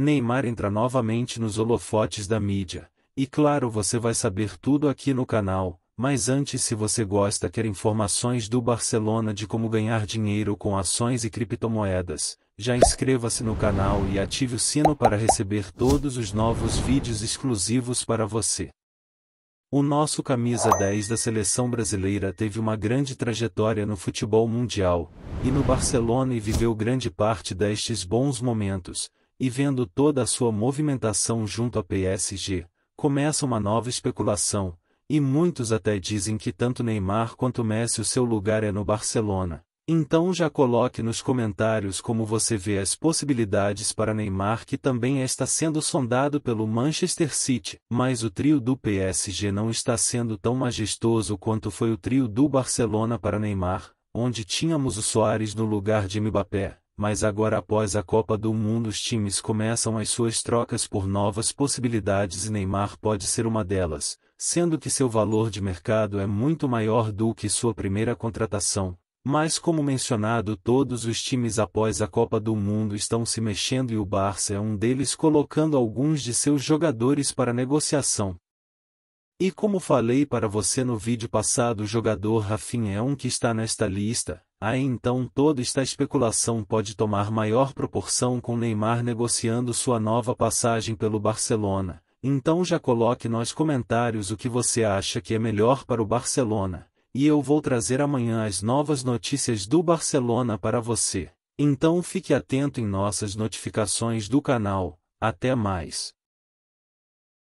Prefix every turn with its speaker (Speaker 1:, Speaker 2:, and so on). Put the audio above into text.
Speaker 1: Neymar entra novamente nos holofotes da mídia, e claro você vai saber tudo aqui no canal, mas antes se você gosta quer informações do Barcelona de como ganhar dinheiro com ações e criptomoedas, já inscreva-se no canal e ative o sino para receber todos os novos vídeos exclusivos para você. O nosso camisa 10 da seleção brasileira teve uma grande trajetória no futebol mundial, e no Barcelona e viveu grande parte destes bons momentos, e vendo toda a sua movimentação junto à PSG, começa uma nova especulação, e muitos até dizem que tanto Neymar quanto Messi o seu lugar é no Barcelona. Então já coloque nos comentários como você vê as possibilidades para Neymar que também está sendo sondado pelo Manchester City, mas o trio do PSG não está sendo tão majestoso quanto foi o trio do Barcelona para Neymar, onde tínhamos o Soares no lugar de Mbappé, mas agora após a Copa do Mundo os times começam as suas trocas por novas possibilidades e Neymar pode ser uma delas, sendo que seu valor de mercado é muito maior do que sua primeira contratação. Mas como mencionado, todos os times após a Copa do Mundo estão se mexendo e o Barça é um deles colocando alguns de seus jogadores para negociação. E como falei para você no vídeo passado, o jogador Rafinha é um que está nesta lista, aí ah, então toda esta especulação pode tomar maior proporção com Neymar negociando sua nova passagem pelo Barcelona. Então já coloque nos comentários o que você acha que é melhor para o Barcelona, e eu vou trazer amanhã as novas notícias do Barcelona para você. Então fique atento em nossas notificações do canal. Até mais.